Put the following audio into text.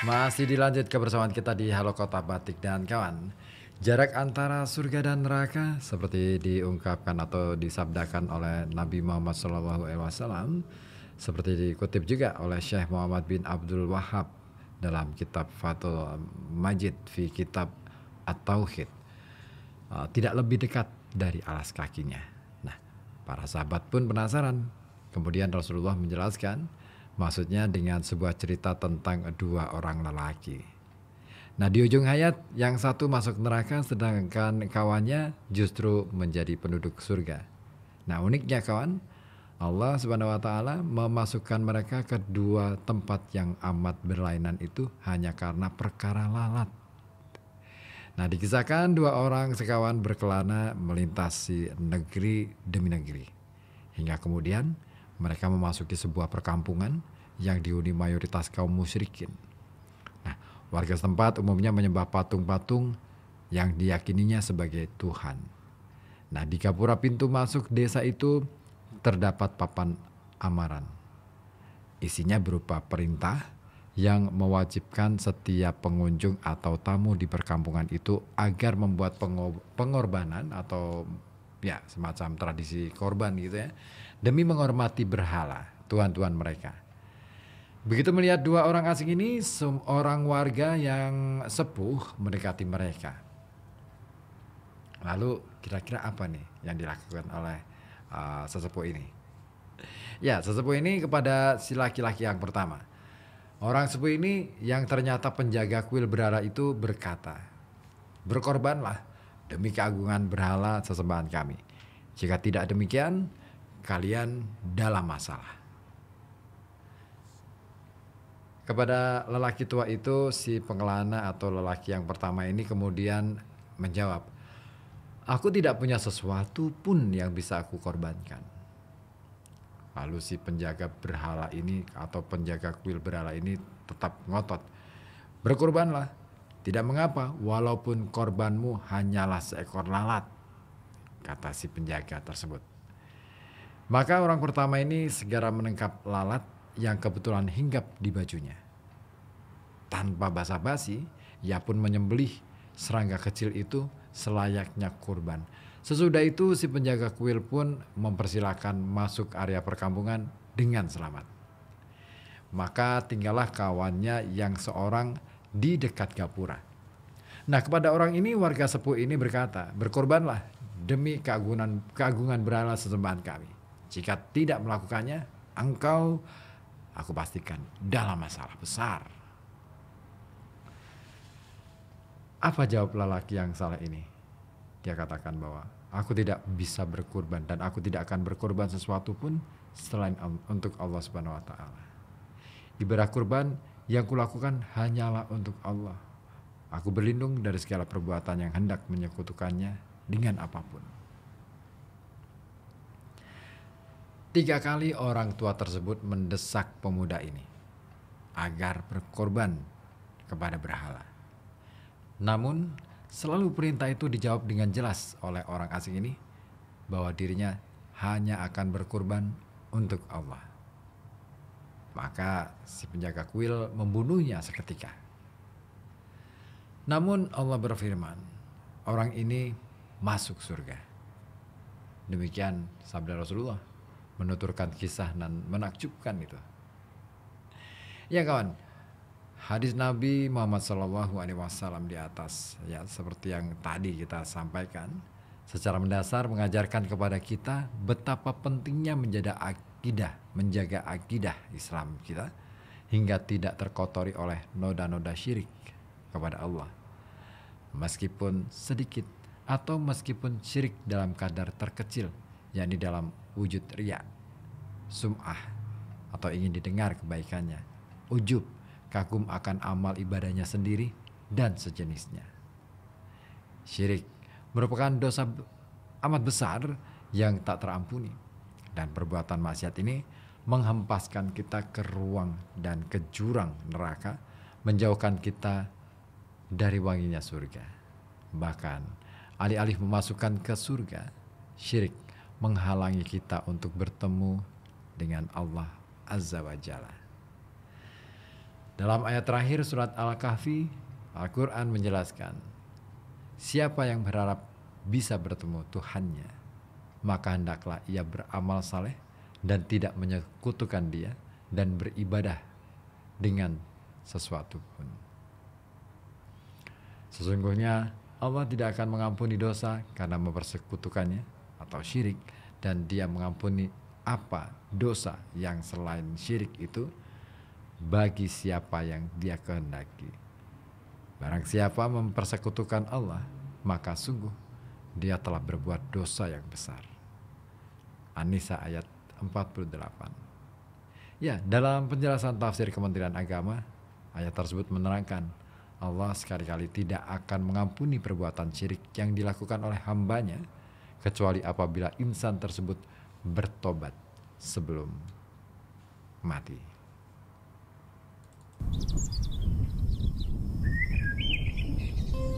Masih dilanjut kebersamaan kita di Halo Kota Batik dan kawan. Jarak antara surga dan neraka seperti diungkapkan atau disabdakan oleh Nabi Muhammad SAW seperti dikutip juga oleh Syekh Muhammad bin Abdul Wahab dalam kitab Fathul Majid fi kitab At-Tauhid. Uh, tidak lebih dekat dari alas kakinya. Nah, para sahabat pun penasaran. Kemudian Rasulullah menjelaskan, Maksudnya dengan sebuah cerita tentang dua orang lelaki. Nah di ujung hayat yang satu masuk neraka sedangkan kawannya justru menjadi penduduk surga. Nah uniknya kawan, Allah Subhanahu wa taala memasukkan mereka ke dua tempat yang amat berlainan itu hanya karena perkara lalat. Nah, dikisahkan dua orang sekawan berkelana melintasi negeri demi negeri. Hingga kemudian mereka memasuki sebuah perkampungan yang dihuni mayoritas kaum musyrikin. Nah, warga setempat umumnya menyembah patung-patung yang diyakininya sebagai Tuhan. Nah, di gapura pintu masuk desa itu terdapat papan amaran. Isinya berupa perintah yang mewajibkan setiap pengunjung atau tamu di perkampungan itu agar membuat pengorbanan atau ya semacam tradisi korban gitu ya demi menghormati berhala, tuan-tuan mereka. Begitu melihat dua orang asing ini, seorang warga yang sepuh mendekati mereka. Lalu kira-kira apa nih yang dilakukan oleh uh, sesepuh ini? Ya, sesepuh ini kepada si laki-laki yang pertama. Orang sepuh ini yang ternyata penjaga kuil berhala itu berkata, "Berkorbanlah demi keagungan berhala sesembahan kami. Jika tidak demikian, kalian dalam masalah. Kepada lelaki tua itu, si pengelana atau lelaki yang pertama ini kemudian menjawab, "Aku tidak punya sesuatu pun yang bisa aku korbankan." Lalu si penjaga berhala ini atau penjaga kuil berhala ini tetap ngotot, "Berkorbanlah, tidak mengapa, walaupun korbanmu hanyalah seekor lalat," kata si penjaga tersebut. Maka orang pertama ini segera menangkap lalat yang kebetulan hinggap di bajunya. Tanpa basa-basi, ia pun menyembelih serangga kecil itu selayaknya kurban. Sesudah itu si penjaga kuil pun mempersilahkan masuk area perkampungan dengan selamat. Maka tinggallah kawannya yang seorang di dekat gapura. Nah kepada orang ini warga sepuh ini berkata, berkorbanlah demi keagungan, keagungan berhala sesembahan kami. Jika tidak melakukannya, engkau aku pastikan dalam masalah besar. Apa jawab lelaki yang salah ini? Dia katakan bahwa aku tidak bisa berkorban dan aku tidak akan berkorban sesuatu pun selain untuk Allah Subhanahu wa taala. Ibadah kurban yang kulakukan hanyalah untuk Allah. Aku berlindung dari segala perbuatan yang hendak menyekutukannya dengan apapun. Tiga kali orang tua tersebut mendesak pemuda ini agar berkorban kepada berhala. Namun, selalu perintah itu dijawab dengan jelas oleh orang asing ini bahwa dirinya hanya akan berkorban untuk Allah. Maka si penjaga kuil membunuhnya seketika. Namun Allah berfirman, orang ini masuk surga. Demikian sabda Rasulullah menuturkan kisah dan menakjubkan itu. Ya kawan, hadis Nabi Muhammad Shallallahu Alaihi Wasallam di atas ya seperti yang tadi kita sampaikan secara mendasar mengajarkan kepada kita betapa pentingnya menjaga akidah, menjaga akidah Islam kita hingga tidak terkotori oleh noda-noda syirik kepada Allah. Meskipun sedikit atau meskipun syirik dalam kadar terkecil yakni dalam wujud ria, sum'ah atau ingin didengar kebaikannya, ujub kagum akan amal ibadahnya sendiri dan sejenisnya. Syirik merupakan dosa amat besar yang tak terampuni dan perbuatan maksiat ini menghempaskan kita ke ruang dan ke jurang neraka, menjauhkan kita dari wanginya surga. Bahkan alih-alih memasukkan ke surga, syirik menghalangi kita untuk bertemu dengan Allah Azza wa Jalla. Dalam ayat terakhir surat Al-Kahfi, Al-Quran menjelaskan, siapa yang berharap bisa bertemu Tuhannya, maka hendaklah ia beramal saleh dan tidak menyekutukan dia dan beribadah dengan sesuatu pun. Sesungguhnya Allah tidak akan mengampuni dosa karena mempersekutukannya atau syirik dan dia mengampuni apa dosa yang selain syirik itu bagi siapa yang dia kehendaki. Barang siapa mempersekutukan Allah, maka sungguh dia telah berbuat dosa yang besar. Anisa ayat 48. Ya, dalam penjelasan tafsir Kementerian Agama, ayat tersebut menerangkan Allah sekali-kali tidak akan mengampuni perbuatan syirik yang dilakukan oleh hambanya kecuali apabila insan tersebut bertobat sebelum mati.